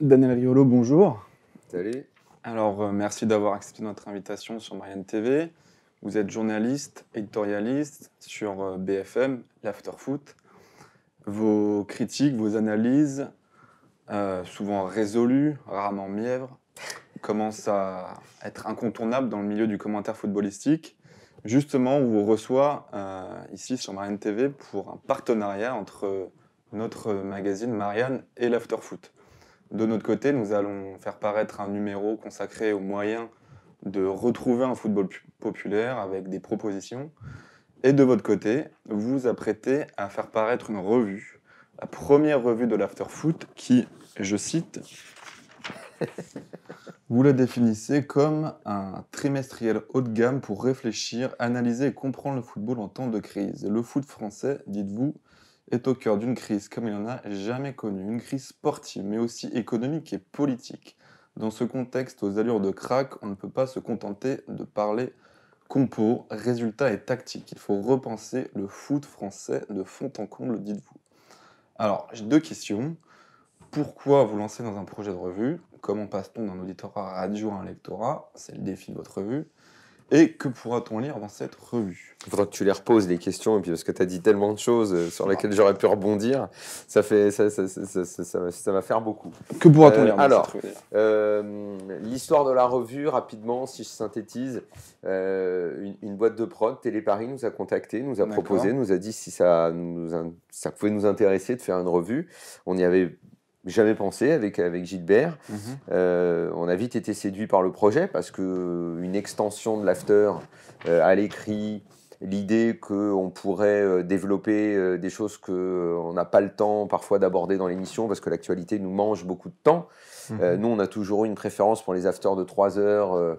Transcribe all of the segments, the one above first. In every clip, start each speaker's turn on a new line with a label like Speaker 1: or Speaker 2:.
Speaker 1: Daniel Riolo, bonjour. Salut. Alors, euh, merci d'avoir accepté notre invitation sur Marianne TV. Vous êtes journaliste, éditorialiste sur euh, BFM, BFM, l'Afterfoot. Vos critiques, vos analyses, euh, souvent résolues, rarement mièvres, commencent à être incontournables dans le milieu du commentaire footballistique. Justement, on vous reçoit ici sur Marianne TV pour un partenariat entre notre magazine Marianne et l'Afterfoot. De notre côté, nous allons faire paraître un numéro consacré aux moyens de retrouver un football populaire avec des propositions. Et de votre côté, vous vous apprêtez à faire paraître une revue, la première revue de l'After Foot qui, je cite, vous la définissez comme un trimestriel haut de gamme pour réfléchir, analyser et comprendre le football en temps de crise. Le foot français, dites-vous, est au cœur d'une crise comme il n'en a jamais connue, une crise sportive, mais aussi économique et politique. Dans ce contexte aux allures de crack, on ne peut pas se contenter de parler compo, résultat et tactique. Il faut repenser le foot français de fond en comble, dites-vous. Alors, j'ai deux questions. Pourquoi vous lancer dans un projet de revue Comment passe-t-on d'un auditorat radio à un lectorat C'est le défi de votre revue. Et que pourra-t-on lire dans cette revue
Speaker 2: Il faudra que tu les reposes, les questions, et puis parce que tu as dit tellement de choses euh, sur ah. lesquelles j'aurais pu rebondir, ça, fait, ça, va faire beaucoup. Que pourra-t-on euh, lire Alors, euh, l'histoire de la revue, rapidement, si je synthétise, une, boîte de prod, Paris, nous a contacté, nous a proposé, nous a dit si ça, ça pouvait nous intéresser de faire une revue. On y avait jamais pensé avec, avec Gilbert. Mhm. Euh, on a vite été séduit par le projet parce que euh, une extension de l'after euh, à l'écrit, l'idée qu'on pourrait développer des choses qu'on n'a pas le temps parfois d'aborder dans l'émission parce que l'actualité nous mange beaucoup de temps. Mhm. nous, on a toujours eu une préférence pour les afters de 3 heures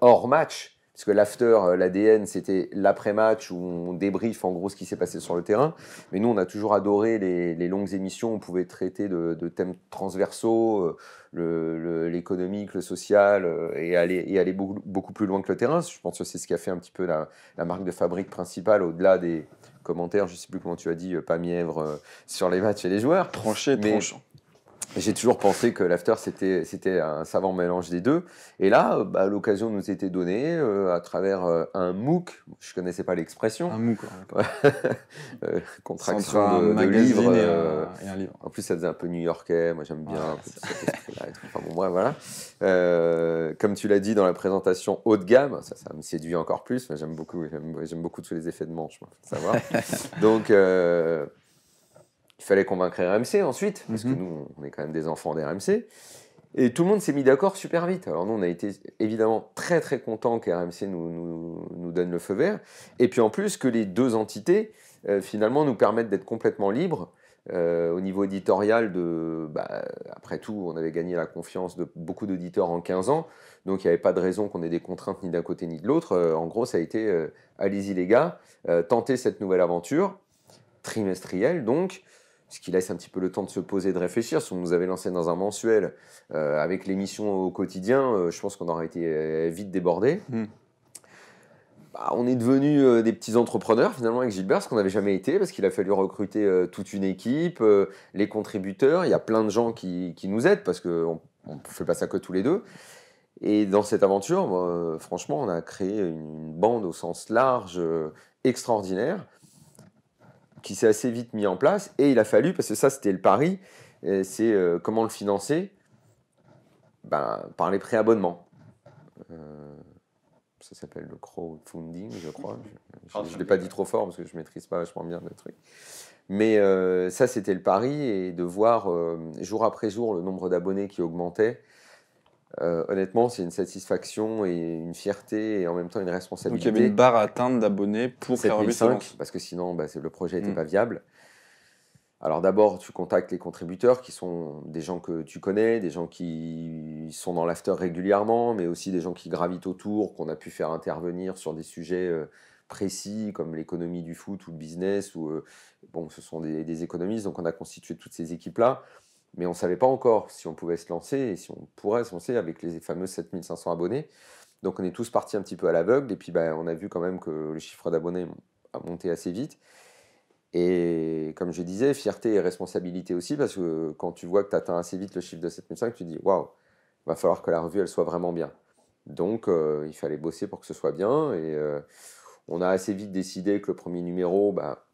Speaker 2: hors match. Parce que l'after, euh, l'ADN, c'était l'après-match où on débriefe en gros ce qui s'est passé sur le terrain. Mais nous, on a toujours adoré les, longues émissions, on pouvait traiter de, thèmes transversaux, euh, l'économique, le, le, social, euh, et aller, et aller beaucoup, plus loin que le terrain. Je pense que c'est ce qui a fait un petit peu la, marque de fabrique principale, au-delà des commentaires, je ne sais plus comment tu as dit, pas mièvre, sur les matchs et les joueurs. Tranché, tranchant j'ai toujours pensé que l'after, c'était, c'était un savant mélange des deux. Et là, bah, l'occasion nous était donnée euh, à travers euh, un MOOC. Je ne connaissais pas l'expression. Un MOOC. Euh, contraction de, livres. Et, un livre. En plus, ça faisait un peu new-yorkais. Moi, j'aime bien. bon, voilà. comme tu l'as dit dans la présentation haut de gamme, ça, me séduit encore plus. J'aime beaucoup, j'aime, beaucoup tous les effets de manche, moi, savoir. Donc il fallait convaincre RMC ensuite, parce que mhm. nous, on est quand même des enfants d'RMC. Et tout le monde s'est mis d'accord super vite. Alors nous, on a été évidemment très très contents que nous, nous, nous, donne le feu vert. Et puis en plus que les deux entités, euh, finalement, nous permettent d'être complètement libres. Euh, au niveau éditorial, de, bah, après tout, on avait gagné la confiance de beaucoup d'auditeurs en 15 ans, donc il n'y avait pas de raison qu'on ait des contraintes ni d'un côté ni de l'autre. Euh, en gros, ça a été allez-y les gars, tentez cette nouvelle aventure, trimestrielle donc, ce qui laisse un petit peu le temps de se poser, de réfléchir. Si on nous avait lancé dans un mensuel euh, avec l'émission au quotidien, euh, je pense qu'on aurait été euh, vite débordé. Hmm. Bah, on est devenu des petits entrepreneurs finalement avec Gilbert, ce qu'on n'avait jamais été, parce qu'il a fallu recruter toute une équipe, les contributeurs, il y a plein de gens qui, nous aident, parce qu'on ne fait pas ça que tous les deux. Et dans cette aventure, franchement, on a créé une bande au sens large extraordinaire qui s'est assez vite mis en place. Et il a fallu, parce que ça c'était le pari, c'est euh, comment le financer ben, Par les préabonnements. Euh, ça s'appelle le crowdfunding, je crois. Je ne ah, l'ai pas dit trop fort parce que je ne maîtrise pas vachement bien le truc. Mais euh, ça, c'était le pari et de voir euh, jour après jour le nombre d'abonnés qui augmentait euh, honnêtement, c'est une satisfaction et une fierté et en même temps une responsabilité. Donc il y avait une
Speaker 1: barre à atteindre d'abonnés pour faire 5
Speaker 2: parce que sinon bah, le projet n'était mm. pas viable. Alors d'abord, tu contactes les contributeurs qui sont des gens que tu connais, des gens qui sont dans l'after régulièrement, mais aussi des gens qui gravitent autour, qu'on a pu faire intervenir sur des sujets euh, précis comme l'économie du foot ou le business. Ou, euh, bon, ce sont des économistes, donc on a constitué toutes ces équipes-là mais on ne savait pas encore si on pouvait se lancer et si on pourrait se lancer avec les fameux 7500 abonnés. Donc on est tous partis un petit peu à l'aveugle, et puis bah, on a vu quand même que le chiffre d'abonnés a monté assez vite. Et comme je disais, fierté et responsabilité aussi, parce que quand tu vois que tu atteins assez vite le chiffre de 7500, tu te dis waouh, va falloir que la revue elle soit vraiment bien. Donc euh, il fallait bosser pour que ce soit bien, et euh, on a assez vite décidé que le premier numéro bah,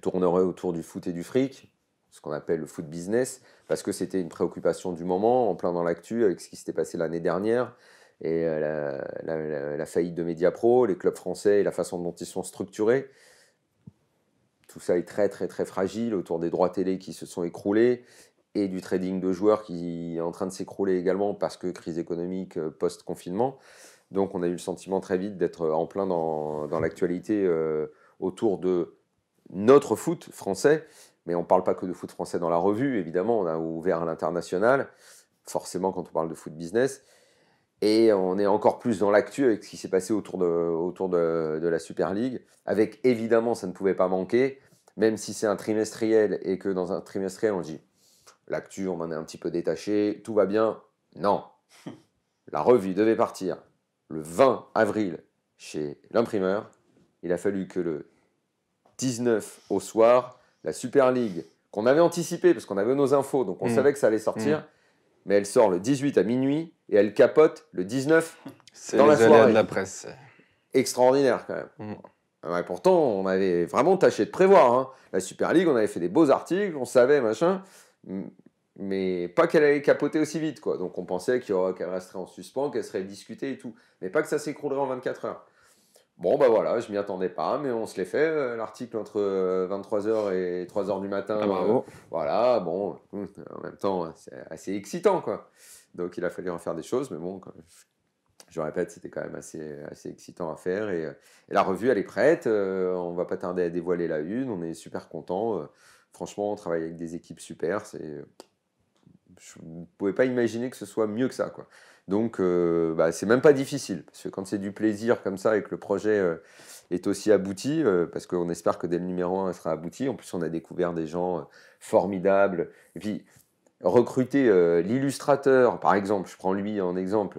Speaker 2: tournerait autour du foot et du fric, ce qu'on appelle le foot business, parce que c'était une préoccupation du moment, en plein dans l'actu, avec ce qui s'était passé l'année dernière, et euh, la, faillite de Mediapro, les clubs français et la façon dont ils sont structurés. Tout ça est très très très fragile autour des droits télé qui se sont écroulés et du trading de joueurs qui est en train de s'écrouler également parce que crise économique euh, post-confinement. Donc on a eu le sentiment très vite d'être en plein dans, dans l'actualité euh, autour de notre foot français mais on ne parle pas que de foot français dans la revue, évidemment, on a ouvert à l'international, forcément quand on parle de foot business. Et on est encore plus dans l'actu avec ce qui s'est passé autour, de, autour de, de, la Super League. Avec évidemment, ça ne pouvait pas manquer, même si c'est un trimestriel et que dans un trimestriel, on dit l'actu, on en est un petit peu détaché, tout va bien. Non. La revue devait partir le 20 avril chez l'imprimeur. Il a fallu que le 19 au soir, la Super League, qu'on avait anticipé parce qu'on avait nos infos, donc on mm. savait que ça allait sortir. Mm. Mais elle sort le 18 à minuit et elle capote le 19 dans la soirée. de la presse. Extraordinaire quand même. Mm. Ah pourtant, on avait vraiment tâché de prévoir. Hein. La Super League, on avait fait des beaux articles, on savait, machin. Mais pas qu'elle allait capoter aussi vite. quoi. Donc on pensait qu'elle resterait en suspens, qu'elle serait discutée et tout. Mais pas que ça s'écroulerait en 24 heures. Bon, ben voilà, je m'y attendais pas, mais on se l'est fait, euh, l'article entre 23h euh, et 3h du matin. Ah, euh, voilà, bon, en même temps, c'est assez excitant, quoi. Donc il a fallu en faire des choses, mais bon, je répète, c'était quand même assez, excitant à faire. Et, la revue, elle est prête, on va pas tarder à dévoiler la une, on est super content. franchement, on travaille avec des équipes super, c'est. Je ne pouvais pas imaginer que ce soit mieux que ça, quoi. Donc, euh, bah, c'est même pas difficile, parce que quand c'est du plaisir comme ça et que le projet euh, est aussi abouti, euh, parce qu'on espère que dès le numéro 1, il sera abouti. En plus, on a découvert des gens formidables. Et puis, recruter l'illustrateur, par exemple, je prends lui en exemple,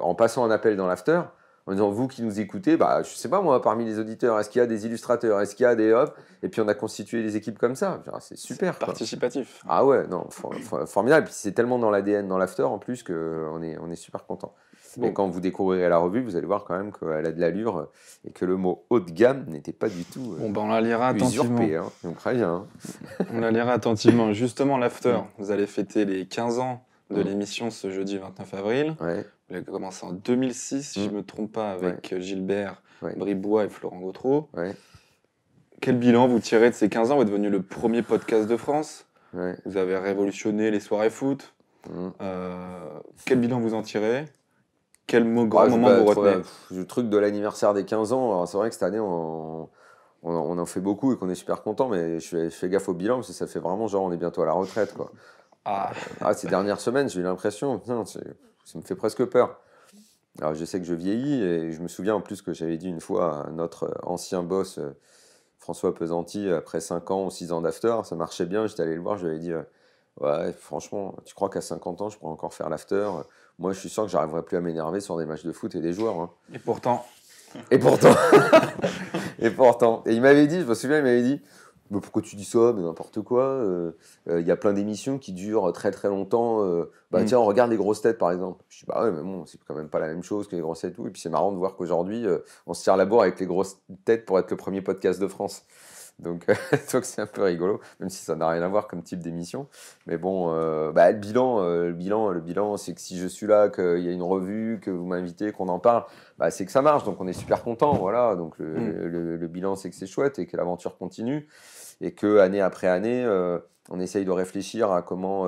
Speaker 2: en passant un appel dans l'after, en disant vous qui nous écoutez, bah, je sais pas moi, parmi les auditeurs, est-ce qu'il y a des illustrateurs, est-ce qu'il y a des hop Et puis on a constitué des équipes comme ça. C'est super. Participatif. Ah ouais, non, formidable. Et formidable. Puis c'est tellement dans l'ADN, dans l'after en plus, qu'on est, on est super content. Et quand vous découvrirez la revue, vous allez voir quand même qu'elle a de l'allure et que le mot haut de gamme n'était pas du tout. Euh, bon, ben on la lira attentivement. Hein. Donc hein. on la lira attentivement. Justement,
Speaker 1: l'after, vous allez fêter les 15 ans de mmh. l'émission ce jeudi 29 avril. Ouais. Il a commencé en 2006, si je ne mm. me trompe pas, avec euh, Gilbert Bribois et Florent Gautreau. Quel bilan vous tirez de ces 15 ans Vous êtes devenu le premier podcast de France. Vous avez révolutionné les soirées foot. Mm. Euh, quel bilan vous en tirez
Speaker 2: Quel grand moment vous retenez Le truc de l'anniversaire des 15 ans, c'est vrai que cette année, on, en fait beaucoup et qu'on est super content, mais je fais, gaffe au bilan parce que ça fait vraiment genre on est bientôt à la retraite. Ah. ah ces dernières semaines, j'ai eu l'impression ça me fait presque peur. Alors je sais que je vieillis et je me souviens en plus que j'avais dit une fois à notre euh, ancien boss euh, François Pesanti, après 5 ans ou 6 ans d'after, ça marchait bien, j'étais allé le voir, je lui avais dit euh, Ouais, franchement, tu crois qu'à 50 ans, je pourrais encore faire l'after Moi, je suis sûr que j'arriverai plus à m'énerver sur des matchs de foot et des joueurs. Hein. Et pourtant. Et pourtant. et pourtant. Et il m'avait dit, je me souviens, il m'avait dit mais pourquoi tu dis ça Mais n'importe quoi. Euh, euh, il y a plein d'émissions qui durent très très longtemps. Euh, bah, mm. Tiens, on regarde les grosses têtes par exemple. Je dis Bah ouais, mais bon, c'est quand même pas la même chose que les grosses têtes. Tout. Et puis c'est marrant de voir qu'aujourd'hui, on se tire la bourre avec les grosses têtes pour être le premier podcast de France. Donc, c'est un peu rigolo, même si ça n'a rien à voir comme type d'émission. Mais bon, euh, bah, le bilan, euh, le bilan, le bilan, c'est que si je suis là, qu'il y a une revue, que vous m'invitez, qu'on en parle, bah, c'est que ça marche. Donc on est super content, voilà. Donc mm. le, bilan, c'est que c'est chouette et que l'aventure continue et que année après année, euh, on essaye de réfléchir à comment.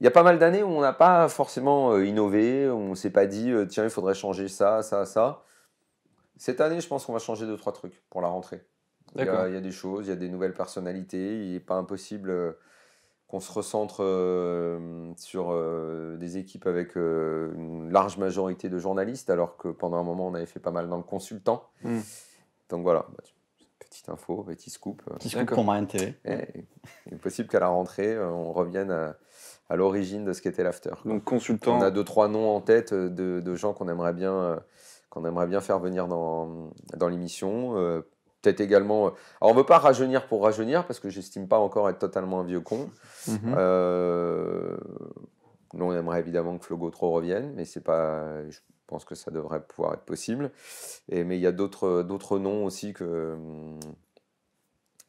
Speaker 2: Il y a pas mal d'années où on n'a pas forcément innové, où on s'est pas dit tiens, il faudrait changer ça, ça, ça. Cette année, je pense qu'on va changer deux trois trucs pour la rentrée. Il y, a, des choses, il y a des nouvelles personnalités. Il n'est pas impossible euh, qu'on se recentre euh, sur euh, des équipes avec une large majorité de journalistes, alors que pendant un moment, on avait fait pas mal dans le consultant. Hmm. Donc voilà, bah, petite info, petit scoop. Petit scoop pour Marine TV. Eh, il est possible qu'à la rentrée, on revienne à, l'origine de ce qu'était l'after. Donc consultant. On a deux, trois noms en tête de, de gens qu'on aimerait bien qu'on aimerait bien faire venir dans, dans l'émission peut-être également. Euh, alors, on ne veut pas rajeunir pour rajeunir parce que j'estime pas encore être totalement un vieux con. Non, mhm. Nous, euh, on aimerait évidemment que Flogotro revienne, mais c'est pas. Je pense que ça devrait pouvoir être possible. Et, mais il y a d'autres noms aussi que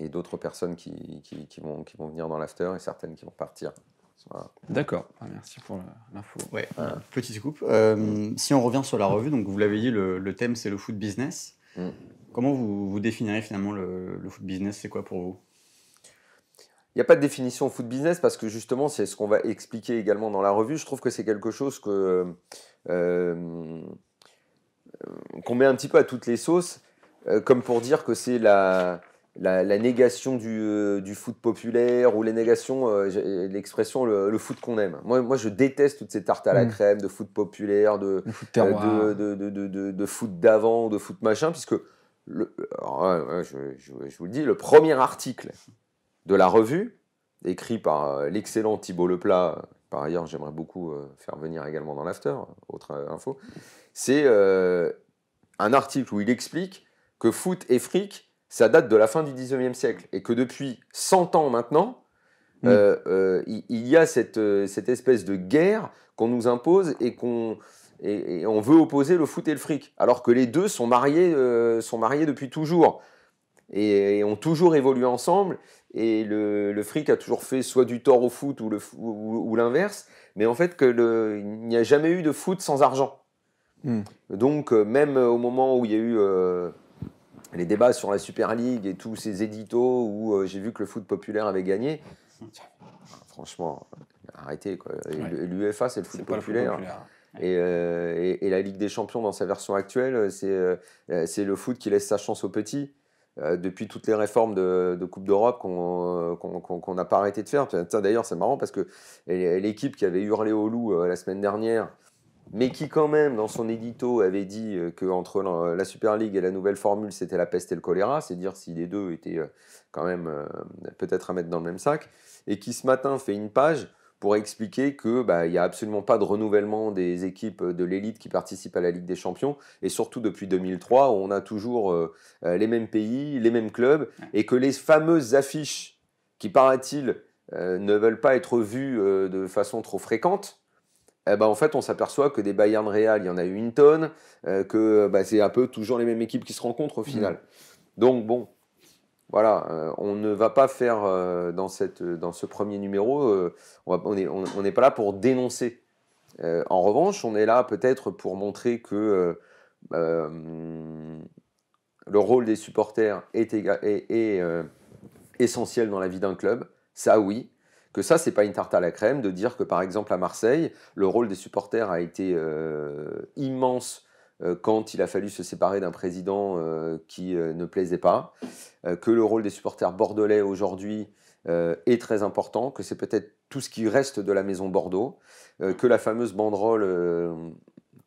Speaker 2: et d'autres personnes qui, qui, vont, qui vont venir dans l'after et certaines qui vont partir.
Speaker 3: D'accord, ah, merci pour l'info. Ouais. Petite euh, si on revient sur la revue, donc vous l'avez dit, le, thème c'est le food business. Mm. Comment vous, vous définirez finalement le, foot business C'est quoi pour vous
Speaker 2: il n'y a pas de définition foot business parce que justement, c'est ce qu'on va expliquer également dans la revue. Je trouve que c'est quelque chose que euh, euh, qu'on met un petit peu à toutes les sauces, euh, comme pour dire que c'est la, la, négation du, du, foot populaire ou les négations, l'expression le, foot qu'on aime. Moi, moi, je déteste toutes ces tartes à la mm. crème, de foot populaire, de, foot de, de, de, de, foot d'avant, de foot machin, puisque euh, je, vous le dis, le premier article de la revue, écrit par euh, l'excellent Thibault Leplat, par ailleurs j'aimerais beaucoup euh, faire venir également dans l'after, autre info, c'est un article où il explique que foot et fric, ça date de la fin du 19e siècle, et que depuis 100 ans maintenant, mm. il, y a cette espèce de guerre qu'on nous impose et qu'on et, on veut opposer le foot et le fric, alors que les deux sont mariés, euh, sont mariés depuis toujours et, ont toujours évolué ensemble. Et le, fric a toujours fait soit du tort au foot ou, l'inverse, ou, mais en fait que il n'y a jamais eu de foot sans argent. Hmm. Donc euh, même au moment où il y a eu euh, les débats sur la Super League et tous ces éditos où j'ai vu que le foot populaire avait gagné, hmm. franchement, arrêtez quoi. L'UEFA c'est Le foot populaire. Euh, et, la Ligue des Champions, dans sa version actuelle, euh, euh, c'est le foot qui laisse sa chance aux petits. depuis toutes les réformes de, Coupe d'Europe qu'on n'a pas arrêté de faire. D'ailleurs, c'est marrant parce que l'équipe qui avait hurlé au loup la semaine dernière, mais qui quand même, dans son édito, avait dit qu'entre la Super League et la nouvelle formule, c'était la peste et le choléra, c'est dire si les deux étaient quand même peut-être à mettre dans le même sac, et qui ce matin fait une page pour expliquer qu'il bah, n'y a absolument pas de renouvellement des équipes de l'élite qui participent à la Ligue des Champions, et surtout depuis 2003, on a toujours euh, euh, les mêmes pays, les mêmes clubs, et que les fameuses affiches qui, paraît-il, euh, ne veulent pas être vues de façon trop fréquente, eh ben, en fait, on s'aperçoit que des Bayern Real, il y en a eu une tonne, que bah, c'est un peu toujours les mêmes équipes qui se rencontrent au final. Mmh. Donc bon, voilà, euh, on ne va pas faire euh, dans, cette, euh, dans ce premier numéro, on n'est pas là pour dénoncer. en revanche, on est là peut-être pour montrer que le rôle des supporters est, est essentiel dans la vie d'un club. Ça, oui. Que ça, n'est pas une tarte à la crème de dire que par exemple à Marseille, le rôle des supporters a été immense euh, quand il a fallu se séparer d'un président euh, qui euh, ne plaisait pas, que le rôle des supporters bordelais aujourd'hui est très important, que c'est peut-être tout ce qui reste de la maison Bordeaux, que la fameuse banderole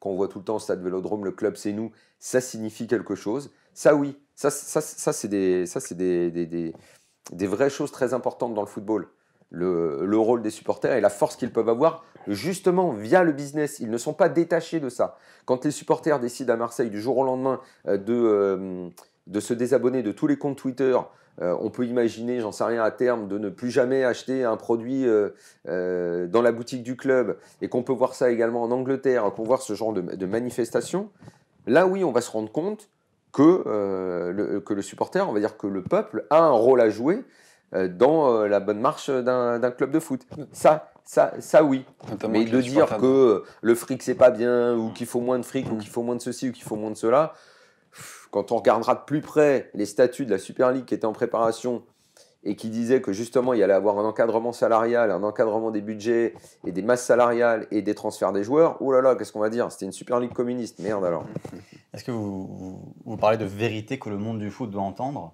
Speaker 2: qu'on voit tout le temps au stade Vélodrome, le club c'est nous, ça signifie quelque chose. Ça oui, ça, ça, c'est des, vraies choses très importantes dans le football le, rôle des supporters et la force qu'ils peuvent avoir justement via le business. Ils ne sont pas détachés de ça. Quand les supporters décident à Marseille du jour au lendemain euh, euh, de, se désabonner de tous les comptes Twitter, euh, on peut imaginer, j'en sais rien à terme, de ne plus jamais acheter un produit dans la boutique du club et qu'on peut voir ça également en Angleterre, qu'on voit ce genre de, de manifestation. Là, oui, on va se rendre compte que le supporter, on va dire que le peuple a un rôle à jouer euh, dans euh, la bonne marche d'un club de foot. Ça, ça, ça oui. Mais de dire que euh, le fric, c'est pas bien, ou qu'il faut moins de fric, ou qu'il faut moins de ceci, ou qu'il faut moins de cela, quand on regardera de plus près les statuts de la Super League qui était en préparation et qui disait que justement, il allait avoir un encadrement salarial, un encadrement des budgets et des masses salariales et des transferts des joueurs, oh là là, qu'est-ce qu'on va dire C'était une Super League communiste, merde alors.
Speaker 3: Est-ce que vous parlez de vérité que le monde du foot doit entendre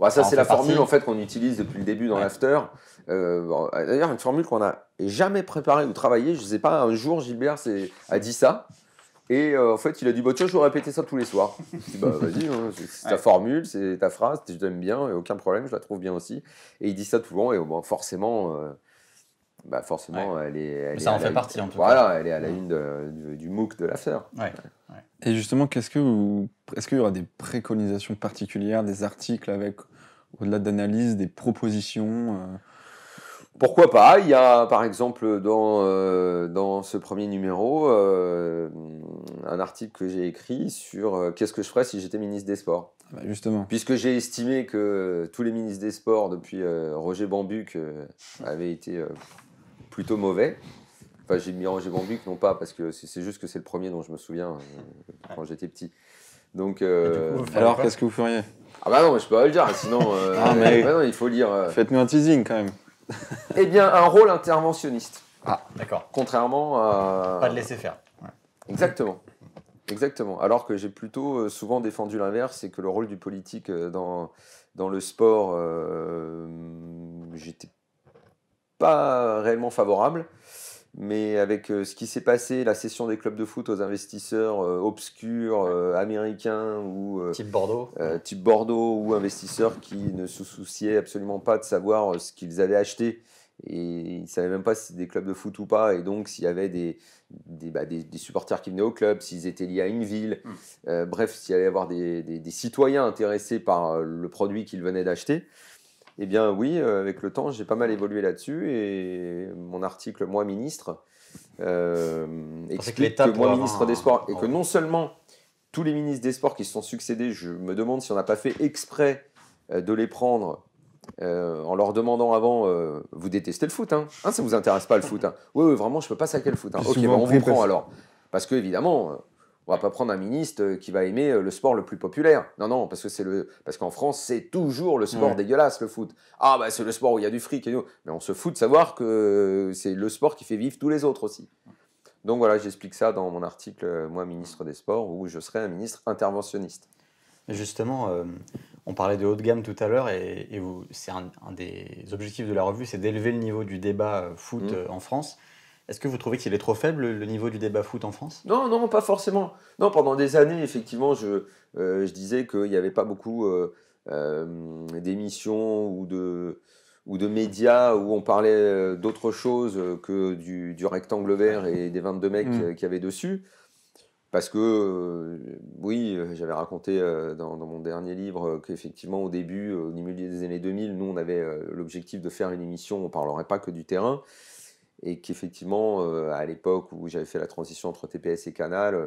Speaker 3: bah, ça, c'est la formule en fait
Speaker 2: qu'on utilise depuis le début dans l'after. Euh, d'ailleurs, une formule qu'on n'a jamais préparée ou travaillée. Je ne sais pas, un jour, Gilbert a dit ça. Et euh, en fait, il a dit bah, Tiens, je vais répéter ça tous les soirs. je dis, bah, Vas-y, hein, c'est ta formule, c'est ta phrase, je t'aime bien, aucun problème, je la trouve bien aussi. Et il dit ça tout le long, et bon, forcément, euh, bah forcément, elle est. ça en fait partie, en tout cas. Voilà, elle est à la mm. une du, MOOC de l'affaire.
Speaker 3: Ouais.
Speaker 1: Et justement, qu'est-ce que est-ce qu'il y aura des préconisations particulières, des articles avec, au-delà d'analyse, des propositions euh
Speaker 2: Pourquoi pas Il y a, par exemple, dans, euh, dans ce premier numéro, euh, un article que j'ai écrit sur qu'est-ce que je ferais si j'étais ministre des Sports. Ah bah, justement. Puisque j'ai estimé que tous les ministres des Sports, depuis Roger Bambuc, avaient été plutôt mauvais. Enfin, j'ai mis Ranger Bambuc, non pas parce que c'est juste que c'est le premier dont je me souviens euh, quand j'étais petit. Donc, euh, alors qu'est-ce que vous feriez Ah bah non, mais je peux pas le dire, sinon. Euh, ah, bah il faut lire. Faites-nous
Speaker 1: un teasing quand même.
Speaker 2: eh bien, un rôle interventionniste. Ah, d'accord. Contrairement à. Pas de laisser faire. Exactement. Exactement. Alors que j'ai plutôt souvent défendu l'inverse, c'est que le rôle du politique dans, dans le sport, j'étais pas réellement favorable. Mais avec euh, ce qui s'est passé, la cession des clubs de foot aux investisseurs euh, obscurs euh, américains ou type Bordeaux, type Bordeaux ou investisseurs qui ne se souciaient absolument pas de savoir ce qu'ils avaient acheté et ils ne savaient même pas si c'était des clubs de foot ou pas et donc s'il y avait des, des, bah, supporters qui venaient au club, s'ils étaient liés à une ville, hmm. bref, s'il y allait y avoir des, citoyens intéressés par le produit qu'ils venaient d'acheter. Eh bien oui, euh, avec le temps, j'ai pas mal évolué là-dessus et mon article Moi ministre euh, explique que, Moi ministre des Sports et que non seulement tous les ministres des Sports qui se sont succédés, je me demande si on n'a pas fait exprès euh, de les prendre en leur demandant avant vous détestez le foot hein, hein ça vous intéresse pas le foot hein. oui, vraiment je peux pas saquer le foot hein. ok bah, on vous prend alors parce que évidemment on va pas prendre un ministre euh, qui va aimer euh, le sport le plus populaire. Non, non, parce que c'est le, parce qu'en France, c'est toujours le sport dégueulasse, le foot. Ah, bah, c'est le sport où il y a du fric et tout. Mais on se fout de savoir que c'est le sport qui fait vivre tous les autres aussi. Donc voilà, j'explique ça dans mon article, euh, moi, ministre des
Speaker 3: Sports, où je serai un ministre interventionniste. Justement, on parlait de haut de gamme tout à l'heure, et, c'est un, des objectifs de la revue, c'est d'élever le niveau du débat foot mmh. en France. Est-ce que vous trouvez qu'il est trop faible le niveau du débat foot en France
Speaker 2: Non, non, pas forcément. Non, pendant des années, effectivement, je, euh, je disais qu'il n'y avait pas beaucoup euh, euh, d'émissions ou de, ou de médias où on parlait d'autre chose que du, rectangle vert et des 22 mecs qui mm. qu'il y avait dessus. Parce que, oui, j'avais raconté dans, dans, mon dernier livre qu'effectivement, au début, au milieu des années 2000, nous, on avait l'objectif de faire une émission, on ne parlerait pas que du terrain et qu'effectivement, euh, à l'époque où j'avais fait la transition entre TPS et Canal, euh,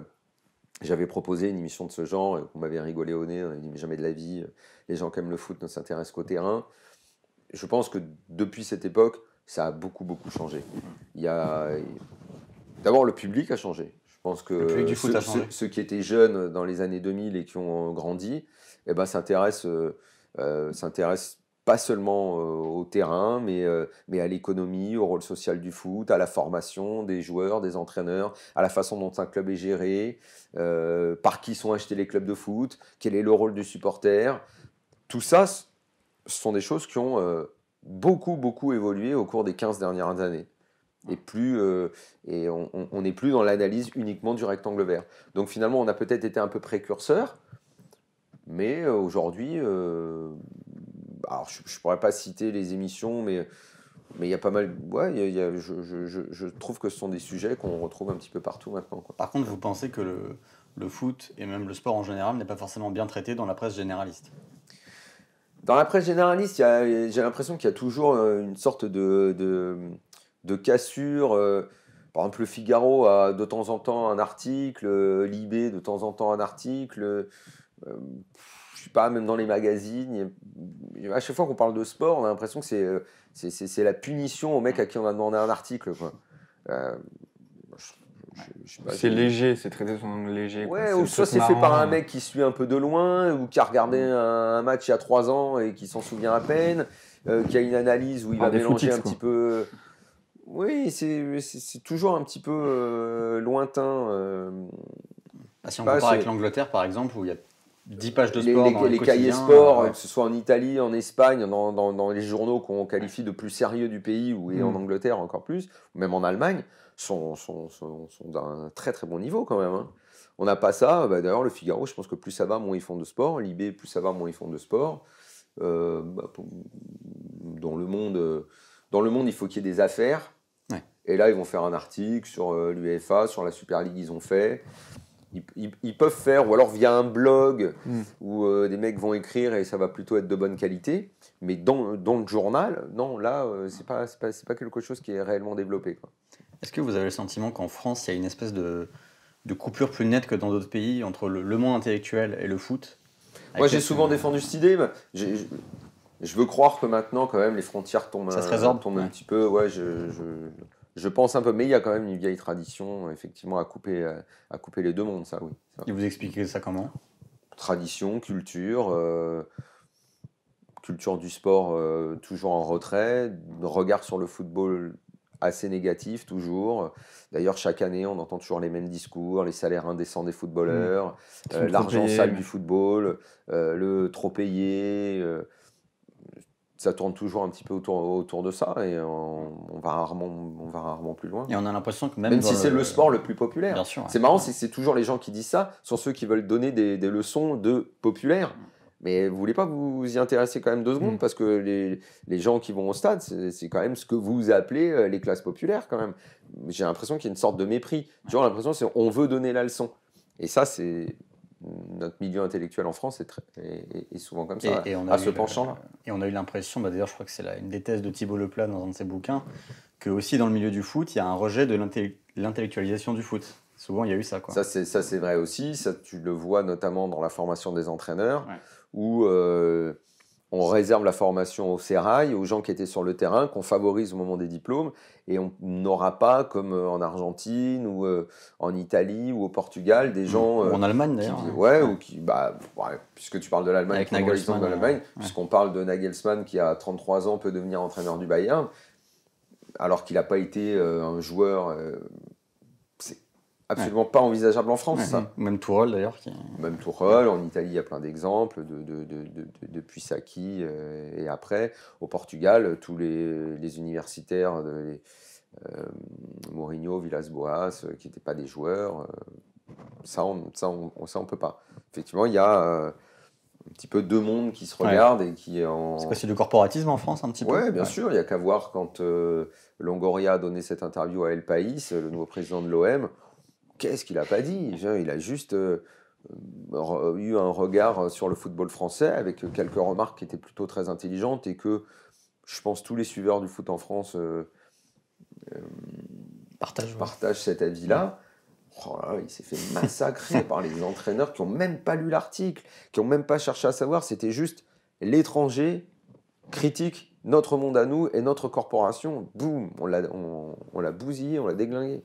Speaker 2: j'avais proposé une émission de ce genre, et on m'avait rigolé au nez, on m'avait dit jamais de la vie, euh, les gens qui aiment le foot ne s'intéressent qu'au terrain. Je pense que depuis cette époque, ça a beaucoup beaucoup changé. Il y a d'abord le public a changé. Je pense que du foot ceux, a ceux, qui étaient jeunes dans les années 2000 et qui ont grandi, eh ben s'intéressent s'intéressent pas seulement euh, au terrain, mais, euh, mais à l'économie, au rôle social du foot, à la formation des joueurs, des entraîneurs, à la façon dont un club est géré, euh, par qui sont achetés les clubs de foot, quel est le rôle du supporter. Tout ça, ce sont des choses qui ont beaucoup, beaucoup évolué au cours des 15 dernières années. Et, plus, et on n'est plus dans l'analyse uniquement du rectangle vert. Donc finalement, on a peut-être été un peu précurseur, mais aujourd'hui, alors, je ne pourrais pas citer les émissions, mais mais il y a pas mal. Ouais, je, trouve que ce sont des sujets qu'on retrouve un petit peu partout maintenant. Par
Speaker 3: contre, vous pensez que le, foot et même le sport en général n'est pas forcément bien traité dans la presse généraliste
Speaker 2: Dans la presse généraliste, j'ai l'impression qu'il y a toujours euh, une sorte de, de, cassure. Euh, par exemple, le Figaro a de temps en temps un article, euh, l'Ibé de temps en temps un article pas, même dans les magazines, à chaque fois qu'on parle de sport, on a l'impression que euh, c'est, c'est, la punition au mec à qui on a demandé un article. Quoi. Euh, c'est léger,
Speaker 1: c'est traité angle léger. ou soit c'est fait par un hein. mec
Speaker 2: qui suit un peu de loin, ou qui a regardé mm. un, match il y a trois ans et qui s'en souvient à peine, euh, qui a une analyse où il va mélanger un petit peu. Oui, c'est toujours un petit peu lointain. Bah, si on compare avec
Speaker 3: l'Angleterre, par exemple, où il y a 10 pages de sport. Les, cahiers euh, sport, que ce
Speaker 2: soit en Italie, en Espagne, dans, les journaux qu'on qualifie de plus sérieux du pays, ou et en hmm. Angleterre encore plus, même en Allemagne, sont, sont, d'un très très bon niveau quand même. Hein. On n'a pas ça. Bah, d'ailleurs, le Figaro, je pense que plus ça va, moins ils font de sport. L'IB, plus ça va, moins ils font de sport. Euh, bah, dans, le monde, dans le monde, il faut qu'il y ait des affaires. Et là, ils vont faire un article sur euh, l'UEFA, sur la Super League, ils ont fait ils, peuvent faire, ou alors via un blog hmm. où euh, des mecs vont écrire et ça va plutôt être de bonne qualité. Mais dans, dans le journal, non, là, euh, c'est pas, c'est pas, quelque chose qui est réellement
Speaker 3: développé. Est-ce que vous avez le sentiment qu'en France, il y a une espèce de, de coupure plus nette que dans d'autres pays entre le, monde intellectuel et le foot Moi, j'ai souvent euh, défendu cette idée.
Speaker 2: je veux croire que maintenant, quand même, les frontières tombent, ça se un, un petit peu. Ouais, je je pense un peu, mais il y a quand même une vieille tradition, effectivement, à couper, euh, à couper les deux mondes, ça, oui. Et vous expliquez ça comment Tradition, culture, euh, culture du sport euh, toujours en retrait, regard sur le football assez négatif toujours. D'ailleurs, chaque année, on entend toujours les mêmes discours, les salaires indécents des footballeurs, mmh. l'argent sale du football, le trop payé ça tourne toujours un petit peu autour, autour de ça et on, va rarement, on va rarement plus loin. Et on
Speaker 3: a l'impression que même. Même si c'est le, sport le plus populaire. Bien sûr. C'est
Speaker 2: marrant, c'est c'est toujours les gens qui disent ça sont ceux qui veulent donner des, leçons de populaire. Mais vous voulez pas vous y intéresser quand même deux secondes mm. parce que les, les, gens qui vont au stade, c'est quand même ce que vous appelez euh, les classes populaires quand même. J'ai l'impression qu'il y a une sorte de mépris. vois, l'impression c'est on veut donner la leçon. Et ça
Speaker 3: c'est notre milieu intellectuel en France est, souvent comme ça, et, on a à ce penchant-là. Et on a eu l'impression, bah, d'ailleurs je crois que c'est une des thèses de Thibault Leplat dans un de ses bouquins, que aussi dans le milieu du foot, il y a un rejet de l'intellectualisation du foot. Souvent, il y a eu ça. Ça, c'est vrai aussi.
Speaker 2: tu le vois notamment dans la formation des entraîneurs, où euh, on réserve la formation au sérail, aux gens qui étaient sur le terrain, qu'on favorise au moment des diplômes, et on n'aura pas, comme euh, en Argentine ou euh, en Italie ou au Portugal, des mmh. gens... en euh, Allemagne d'ailleurs. Ouais, ou qui... Bah, puisque tu parles de l'Allemagne, puisqu'on parle de Nagelsmann qui à 33 ans peut devenir entraîneur du Bayern, alors qu'il n'a pas été un joueur absolument pas envisageable en France. ça. Même
Speaker 3: Tourol d'ailleurs. Même Tourol, en
Speaker 2: Italie il y a plein d'exemples, de, de, de, depuis Saki euh, et après. Au Portugal, tous les, les universitaires, euh, Mourinho, Villas-Boas, euh, qui n'étaient pas des joueurs, ça, on, ça, on, on peut pas. Effectivement, il y a un petit peu deux mondes qui se regardent et qui en... C'est c'est du
Speaker 3: corporatisme en France un petit peu Oui, bien
Speaker 2: sûr, il n'y a qu'à voir quand Longoria a donné cette interview à El País, le nouveau président de l'OM, qu'est-ce qu'il n'a pas dit Il a juste euh, eu un regard sur le football français avec quelques remarques qui étaient plutôt très intelligentes et que je pense tous les suiveurs du foot en France euh, euh, partagent, cet avis-là. Oh là, il s'est fait massacrer par les entraîneurs qui n'ont même pas lu l'article, qui n'ont même pas cherché à savoir. C'était juste l'étranger critique notre monde à nous et notre corporation. Boum, on l'a bousillé, on l'a déglingué.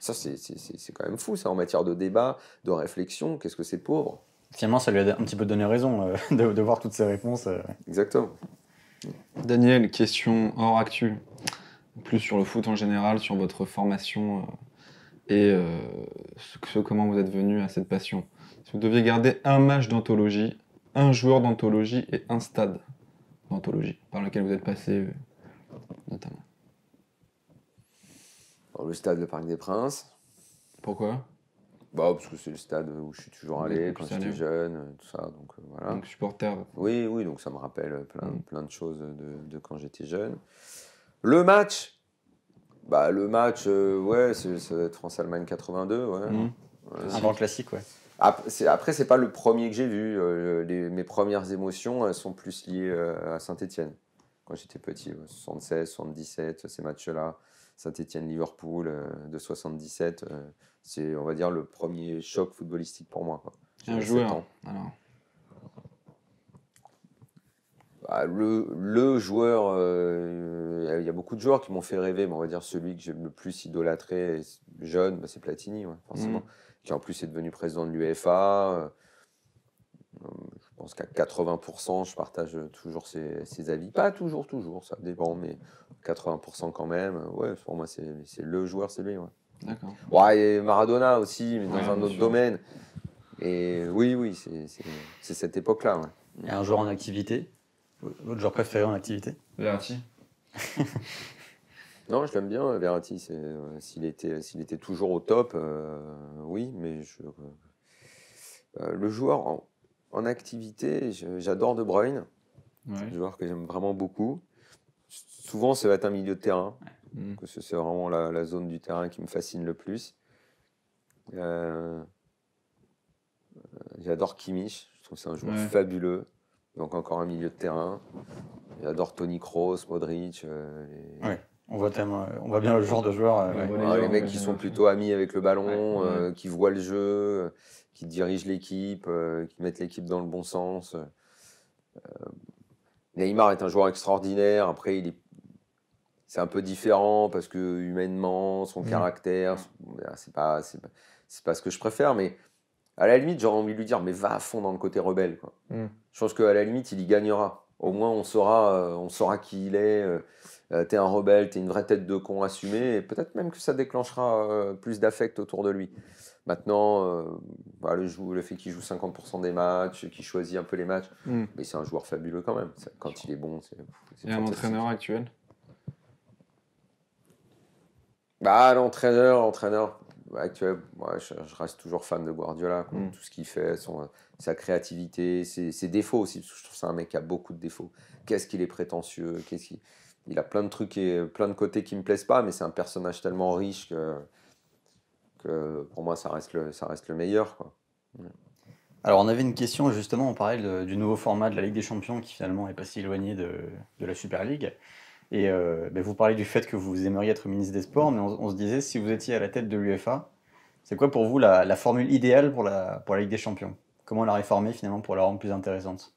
Speaker 2: Ça, c'est quand même fou, ça, en matière de débat, de réflexion. Qu'est-ce que c'est pauvre Finalement,
Speaker 3: ça lui a un petit peu donné raison euh, de, voir toutes ces réponses. Euh,
Speaker 1: Exactement. Daniel, question hors actu, plus sur le foot en général, sur votre formation euh, et ce, comment vous êtes venu à cette passion. Si vous deviez garder un match d'anthologie, un joueur d'anthologie et un stade
Speaker 2: d'anthologie par lequel vous êtes passé notamment le stade de Parc des Princes. Pourquoi bah, Parce que c'est le stade où je suis toujours allé quand j'étais jeune, euh, tout ça. Donc, euh, voilà. donc supporter Oui, oui, donc ça me rappelle plein, mm. plein de choses de, quand j'étais jeune. Le match bah, Le match, euh, ouais, ça doit France-Allemagne 82. Ouais. Mmh. classique, ouais. Après, c'est pas le premier que j'ai vu. mes premières émotions, elles sont plus liées à Saint-Etienne. Quand j'étais petit, 76, 77, ces matchs-là saint etienne liverpool euh, de 77, euh, c'est, on va dire, le premier choc footballistique pour moi. Un joueur. Bah, le, joueur, euh, il y a beaucoup de joueurs qui m'ont fait rêver, mais on va dire celui que j'ai le plus idolâtré jeune, bah, c'est Platini, forcément, mm. qui en plus est devenu président de l'UEFA pense qu'à 80%, je partage toujours ses avis. Pas toujours, toujours, ça dépend, mais 80% quand même. Ouais, pour moi, c'est le joueur, c'est lui. Ouais. D'accord. Ouais, et Maradona aussi, mais dans un autre domaine. Et oui, oui, c'est cette époque-là. Et un joueur en activité
Speaker 3: Votre joueur préféré en activité Verratti.
Speaker 2: non, je l'aime bien, Verratti. Euh, s'il était, était toujours au top, euh, oui, mais je. Euh, le joueur, en, en activité, j'adore De Bruyne, ouais. un joueur que j'aime vraiment beaucoup. Souvent, ça va être un milieu de terrain. que C'est vraiment la, zone du terrain qui me fascine le plus. Euh, euh, j'adore Kimmich, je trouve que c'est un joueur fabuleux. Donc encore un milieu de terrain. J'adore Tony Kroos, Modric, euh, on voit, bien le genre de joueur. Euh, les mecs qui sont plutôt amis avec le ballon, euh, qui voient le jeu, euh, qui dirigent l'équipe, qui mettent l'équipe dans le bon sens. Neymar est un joueur extraordinaire. Après, il c'est un peu différent parce que humainement, son mm. caractère, c'est pas, pas, ce que je préfère. Mais à la limite, j'aurais envie de lui dire, mais va à fond dans le côté rebelle. Mm. Je pense qu'à la limite, il y gagnera. Au moins, on saura, on saura qui il est euh, t'es un rebelle, t'es une vraie tête de con assumée, et peut-être même que ça déclenchera euh, plus d'affect autour de lui. Maintenant, euh, bah, le, joue, le, fait qu'il joue 50% des matchs, qu'il choisit un peu les matchs, hmm. mais c'est un joueur fabuleux quand même. Quand il est bon, c'est. Et un actuel Bah, l'entraîneur, entraîneur actuel, Moi, je, reste toujours fan de Guardiola, hmm. tout ce qu'il fait, sa créativité, ses, défauts aussi, je trouve ça un mec qui a beaucoup de défauts. Qu'est-ce qu'il est prétentieux, qu'est-ce qu'il il a plein de trucs et plein de côtés qui me plaisent pas, mais c'est un personnage
Speaker 3: tellement riche que, pour moi ça reste le, meilleur. Alors on avait une question justement, on parlait du nouveau format de la Ligue des Champions qui finalement est pas si éloigné de, la Super League. Et euh, ben, vous parlez du fait que vous aimeriez être ministre des Sports, mais on, se disait si vous étiez à la tête de l'UFA, c'est quoi pour vous la, formule idéale pour la Ligue des Champions Comment la réformer finalement pour la rendre plus intéressante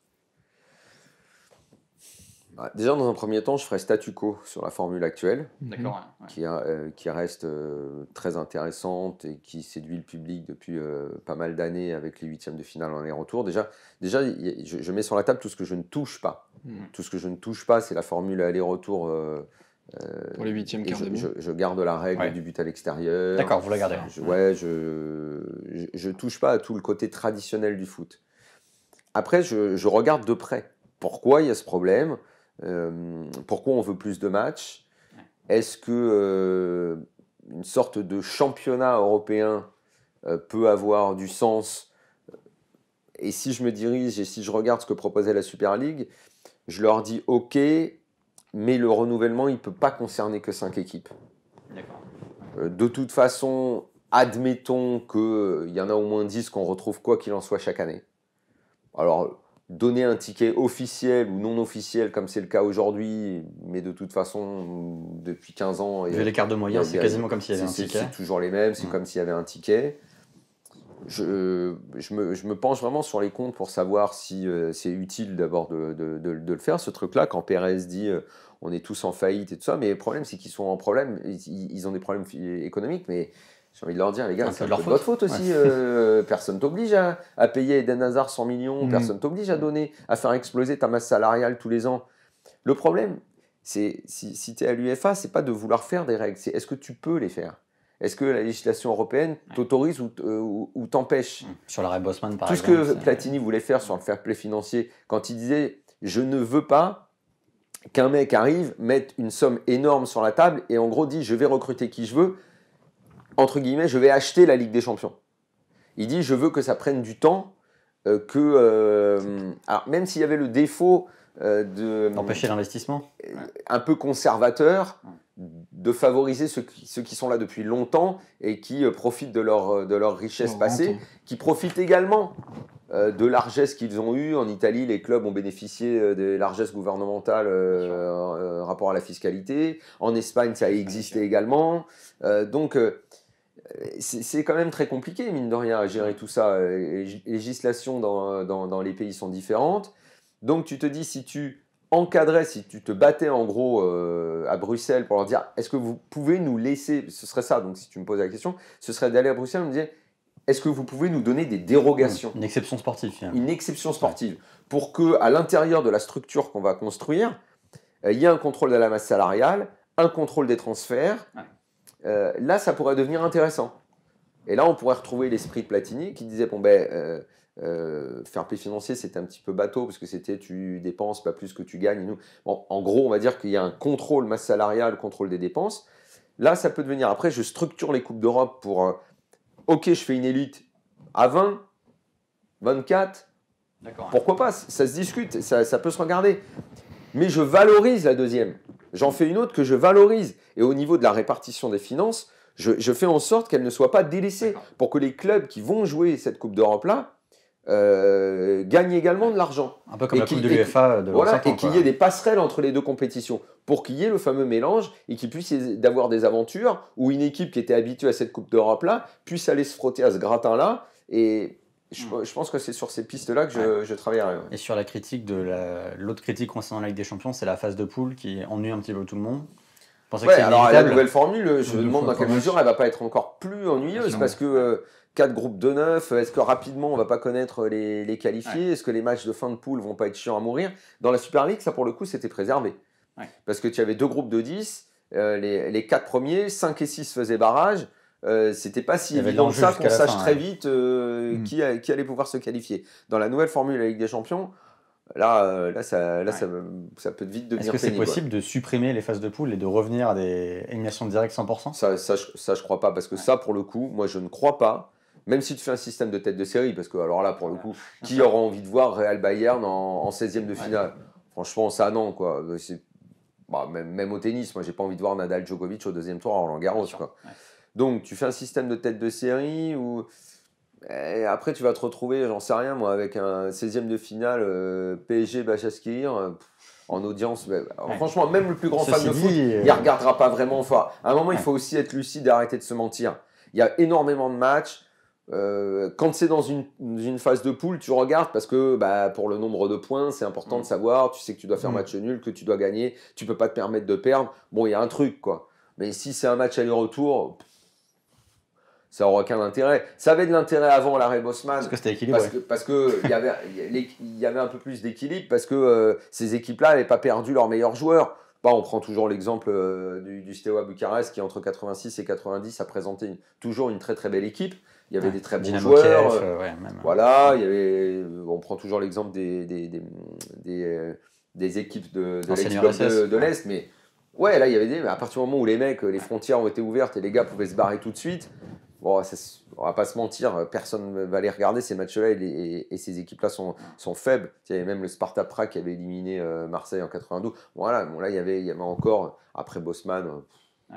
Speaker 2: Déjà, dans un premier temps, je ferai statu quo sur la formule actuelle, mhm. euh, qui, reste euh, très intéressante et qui séduit le public depuis euh, pas mal d'années avec les huitièmes de finale en aller-retour. Déjà, déjà je, mets sur la table tout ce que je ne touche pas. Mhm. Tout ce que je ne touche pas, c'est la formule aller-retour. pour les huitièmes, je, je, je, garde la règle du but à l'extérieur. D'accord, vous la gardez. Je, ouais, je, je touche pas à tout le côté traditionnel du foot. Après, je, regarde de près. Pourquoi il y a ce problème euh, pourquoi on veut plus de matchs Est-ce que euh, une sorte de championnat européen euh, peut avoir du sens et si je me dirige et si je regarde ce que proposait la Super League, je leur dis OK, mais le renouvellement, il ne peut pas concerner que 5 équipes. De toute façon, admettons qu'il y en a au moins 10 qu'on retrouve quoi qu'il en soit chaque année. Alors, donner un ticket officiel ou non officiel, comme c'est le cas aujourd'hui, mais de toute façon, depuis 15 ans. Vu cartes de moyens, c'est quasiment comme s'il y avait un ticket. C'est toujours les mêmes, c'est comme s'il y avait un ticket. Je, me, penche vraiment sur les comptes pour savoir si euh, c'est utile d'abord de, le faire, ce truc-là, quand Perez dit euh, on est tous en faillite et tout ça, mais le problème c'est qu'ils sont en problème, ils, ont des problèmes économiques, mais j'ai envie de leur dire, les gars, ah, c'est leur faute. votre faute aussi. Personne euh, ne personne t'oblige à, payer Eden Hazard 100 millions, Personne mm. personne t'oblige à donner, à faire exploser ta masse salariale tous les ans. Le problème, c'est si, tu es à l'UFA, c'est pas de vouloir faire des règles, c'est est-ce que tu peux les faire est-ce que la législation européenne t'autorise ou, euh, t'empêche mm. Sur l'arrêt Bosman, par exemple. Tout ce que Platini voulait faire sur le fair play financier, quand il disait Je ne veux pas qu'un mec arrive, mette une somme énorme sur la table et en gros dit Je vais recruter qui je veux, entre guillemets, je vais acheter la Ligue des Champions. Il dit, je veux que ça prenne du temps, euh, que... Euh, alors, même s'il y avait le défaut euh, de... D'empêcher l'investissement Un peu conservateur, de favoriser ceux qui, sont là depuis longtemps et qui profitent de leur, de leur richesse passée, qui profitent également de largesses qu'ils ont eues. En Italie, les clubs ont bénéficié des largesses gouvernementales en rapport à la fiscalité. En Espagne, ça a existé également. donc, c'est quand même très compliqué, mine de rien, à gérer tout ça. Euh, les législations dans, les pays sont différentes. Donc tu te dis, si tu encadrais, si tu te battais en gros euh, à Bruxelles pour leur dire, est-ce que vous pouvez nous laisser, ce serait ça, donc si tu me posais la question, ce serait d'aller à Bruxelles et me dire, est-ce que vous pouvez nous donner des dérogations Une exception sportive. Une exception sportive. Pour que, à l'intérieur de la structure qu'on va construire, euh, il y ait un contrôle de la masse salariale, un contrôle des transferts, euh, là, ça pourrait devenir intéressant. Et là, on pourrait retrouver l'esprit de Platini qui disait bon ben euh, euh, faire euh, financier, c'était un petit peu bateau parce que c'était tu dépenses pas plus que tu gagnes. en gros, on va dire qu'il y a un contrôle masse salariale, contrôle des dépenses. Là, ça peut devenir. Après, je structure les coupes d'Europe pour. ok, je fais une élite à 20, 24. Pourquoi pas Ça se discute, ça peut se regarder mais je valorise la deuxième. J'en fais une autre que je valorise. Et au niveau de la répartition des finances, je, fais en sorte qu'elle ne soit pas délaissée pour que les clubs qui vont jouer cette Coupe d'Europe-là euh, gagnent également de l'argent. Un peu comme la Coupe de l'UEFA de Voilà, et qu'il y ait des passerelles entre les deux compétitions pour qu'il y ait le fameux mélange et qu'il puisse avoir des aventures où une équipe qui était habituée à cette Coupe d'Europe-là puisse aller se frotter à ce gratin-là et Hmm. je, pense que c'est sur ces pistes-là que je, travaille. travaillerai.
Speaker 3: Et sur la critique de l'autre critique concernant la Ligue des Champions, c'est la phase de poule qui ennuie un petit peu tout le monde. alors la nouvelle formule, je me demande dans quelle mesure
Speaker 2: elle va pas être encore plus ennuyeuse parce que 4 euh, groupes de 9, est-ce que rapidement on va pas connaître les, qualifiés, est-ce que les matchs de fin de poule vont pas être chiants à mourir Dans la Super League, ça pour le coup c'était préservé parce que tu avais deux groupes de 10, euh, les, 4 quatre premiers, 5 et 6 faisaient barrage. Euh, c'était pas si évident ça qu'on sache très vite euh, mm. qui, allait pouvoir se qualifier. Dans la nouvelle formule de la Ligue des champions, là, euh, là, ça, ça, peut vite devenir Est-ce que c'est possible
Speaker 3: de supprimer les phases de poule et de revenir à des éliminations directes 100% ça,
Speaker 2: ça, je, crois pas, parce que ça, pour le coup, moi, je ne crois pas même si tu fais un système de tête de série, parce que alors là, pour le coup, qui aura envie de voir Real Bayern en, 16e de finale Franchement, ça non, quoi. Bah, même, même, au tennis, moi, j'ai pas envie de voir Nadal Djokovic au deuxième tour à Roland Garros, quoi. Donc, tu fais un système de tête de série ou après, tu vas te retrouver, j'en sais rien, moi, avec un 16e de finale euh, PSG Bachaskir. en audience, euh, franchement, même le plus grand fan de foot, il euh, il regardera pas vraiment enfin À un moment, il faut aussi être lucide et arrêter de se mentir. Il y a énormément de matchs. quand c'est dans une, phase de poule, tu regardes parce que bah, pour le nombre de points, c'est important de mm. savoir. Tu sais que tu dois faire mm. match nul, que tu dois gagner. Tu peux pas te permettre de perdre. Bon, il y a un truc, quoi. Mais si c'est un match aller-retour, ça n'aura aucun intérêt. Ça avait de l'intérêt avant l'arrêt Bosman. Parce que c'était Parce que, y, avait, un peu plus d'équilibre, parce que euh, ces équipes-là n'avaient pas perdu leurs meilleurs joueurs. Bah, on prend toujours l'exemple euh, du, du Steaua Bucarest qui, entre 86 et 90, a présenté toujours une très très belle équipe. Il y avait des très bons joueurs. Euh, hein. voilà, il y avait, on prend toujours l'exemple des, des, équipes de, de l'Est, de, l'Est mais. Ouais, là, il y avait des. Mais à partir du moment où les mecs, les frontières ont été ouvertes et les gars pouvaient se barrer tout de suite, bon, on va pas se mentir, euh, personne ne va les regarder ces matchs-là et, ces équipes-là sont, sont, faibles. Il y avait même le Sparta Prague qui avait éliminé euh, Marseille en 92. Voilà, bon, là, il y avait, il y avait encore, après Bosman, euh,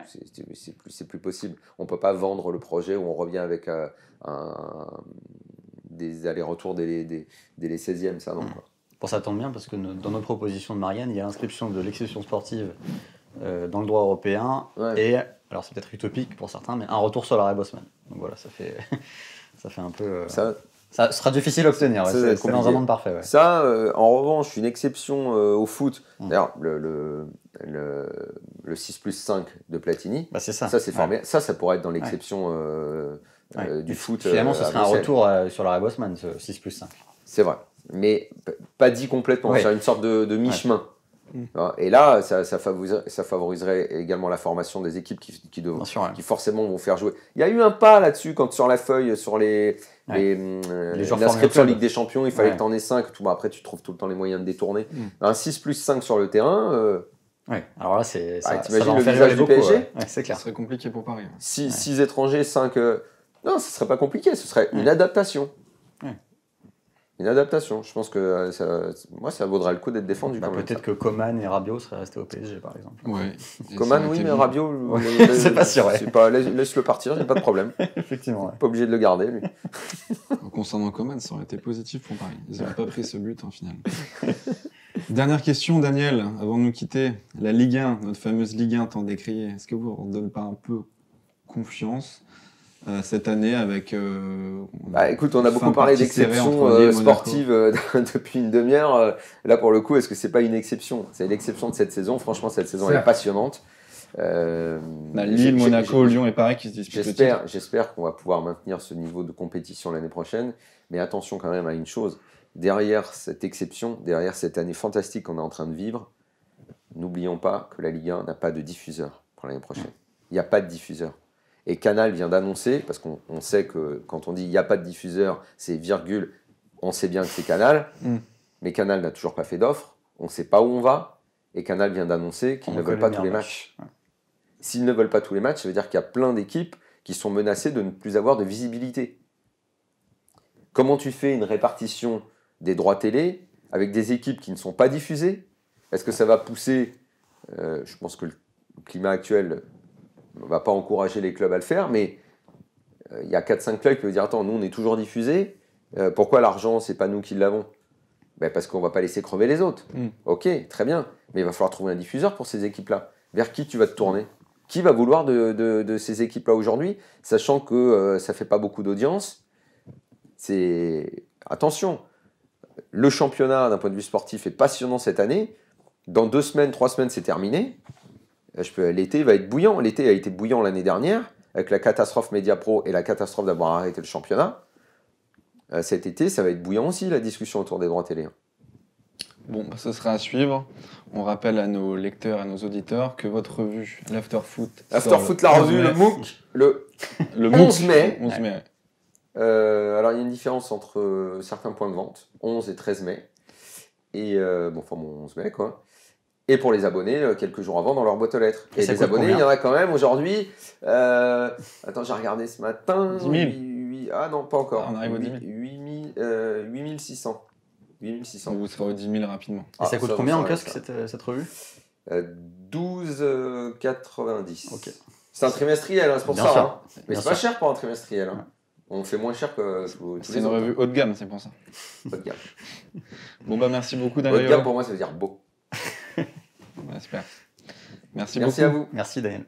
Speaker 2: c'est plus, possible. On peut pas vendre le projet où on revient avec un, des
Speaker 3: allers-retours dès, les, 16e, ça non. Mm. Quoi. Bon, ça tombe bien parce que dans nos propositions de Marianne, il y a l'inscription de l'exception sportive dans le droit européen et alors c'est peut-être utopique pour certains, mais un retour sur l'arrêt Bosman. Donc voilà, ça fait, ça fait un peu. Euh, ça, ça, sera difficile à obtenir. c'est dans un monde parfait. Ça, euh, en revanche, une exception euh, au foot.
Speaker 2: Mm. D'ailleurs, le, le, le, 6 plus 5 de Platini. Bah, c'est ça. Ça, c'est formé. Ça, ça pourrait être dans l'exception du foot. Finalement, ce serait un retour
Speaker 3: sur l'arrêt Bosman, ce 6 plus 5.
Speaker 2: C'est vrai. Mais pas dit complètement. C'est une sorte de, de mi-chemin. Hein, et là, ça, ça, favoriserait, ça, favoriserait, également la formation des équipes qui, qui, qui, forcément vont faire jouer. Il y a eu un pas là-dessus quand sur la feuille, sur les, ouais. Euh, l'inscription Ligue des Champions, il fallait que tu en aies 5. Tout, après, tu trouves tout le temps les moyens de détourner. Mm. Un 6 plus 5 sur le terrain. Euh, ouais. Alors là, c'est. T'imagines le visage du PSG
Speaker 1: C'est clair. Ce serait compliqué pour Paris.
Speaker 2: 6 étrangers, 5. Euh, non, ce serait pas compliqué, ce serait une adaptation une adaptation. Je pense que euh, ça, moi, ça vaudra le coup d'être défendu. Bah, peut-être que Coman et Rabiot seraient restés au PSG, par exemple. Coman, oui, mais Rabiot, c'est pas si Ouais. laisse-le partir, j'ai pas de problème. Effectivement. Pas obligé de le garder, lui.
Speaker 1: Concernant Coman, ça aurait été positif pour Paris. Ils n'auraient pas pris ce but en final. Dernière question, Daniel, avant de nous quitter. La Ligue 1, notre fameuse Ligue 1 tant décriée, est-ce que vous ne donnez pas un peu confiance euh, cette année avec. Euh, bah, écoute, on a beaucoup parlé d'exception sportive
Speaker 2: euh, sportives depuis une demi-heure. Là, pour le coup, est-ce que c'est pas une exception C'est l'exception de cette saison. Franchement, cette saison est passionnante. Bah, Lille, Monaco, Lyon et Paris qui se disputent. J'espère, j'espère qu'on va pouvoir maintenir ce niveau de compétition l'année prochaine. Mais attention quand même à une chose. Derrière cette exception, derrière cette année fantastique qu'on est en train de vivre, n'oublions pas que la Ligue 1 n'a pas de diffuseur pour l'année prochaine. Il n'y a pas de diffuseur. Et Canal vient d'annoncer, parce qu'on sait que quand on dit il n'y a pas de diffuseur, c'est virgule, on sait bien que c'est Canal, mm. mais Canal n'a toujours pas fait d'offre, on ne sait pas où on va, et Canal vient d'annoncer qu'ils ne veulent pas tous les matchs. S'ils ne veulent pas tous les matchs, ça veut dire qu'il y a plein d'équipes qui sont menacées de ne plus avoir de visibilité. Comment tu fais une répartition des droits télé avec des équipes qui ne sont pas diffusées Est-ce que ça va pousser, euh, je pense que le climat actuel on ne va pas encourager les clubs à le faire, mais euh, il y a 4-5 clubs qui peuvent dire Attends, nous on est toujours diffusé, euh, pourquoi l'argent, c'est pas nous qui l'avons ben, Parce qu'on ne va pas laisser crever les autres. Mm. Ok, très bien, mais il va falloir trouver un diffuseur pour ces équipes-là. Vers qui tu vas te tourner Qui va vouloir de, ces équipes-là aujourd'hui, sachant que ça euh, ça fait pas beaucoup d'audience C'est. Attention, le championnat d'un point de vue sportif est passionnant cette année. Dans deux semaines, trois semaines, c'est terminé. Euh, l'été va être bouillant. L'été a été bouillant l'année dernière, avec la catastrophe Media Pro et la catastrophe d'avoir arrêté le championnat. Euh, cet été, ça va être bouillant aussi, la discussion autour des droits télé. Hein.
Speaker 1: Bon, bah, ce sera à suivre. On rappelle à nos lecteurs, à nos auditeurs que votre revue, l'Afterfoot. Foot, la revue, le MOOC,
Speaker 2: le, 11 mai. Euh, alors, il y a une différence entre certains points de vente, 11 et 13 mai. Et bon, enfin, bon, 11 mai, quoi et pour les abonnés euh, quelques jours avant dans leur boîte aux lettres. Et, les abonnés, il y en a quand même aujourd'hui. Euh, attends, j'ai regardé ce matin. 10 000. ah non, pas encore. Ah, on arrive aux 10 000. 8, 600. 8600. Vous serez aux 10 000 rapidement. Et ça ah, coûte combien en casque cette, euh, cette, revue euh, 12,90. Ok. C'est un trimestriel, hein, c'est pour ça. Hein. Mais c'est pas cher pour un trimestriel. Hein. On fait moins cher que. C'est une hein. revue haut de gamme, c'est pour ça. haut de gamme.
Speaker 1: bon, bah merci beaucoup d'avoir... Haut de gamme pour moi, ça veut dire beau ouais, super. Merci, Merci beaucoup. Merci à vous. Merci, Daniel.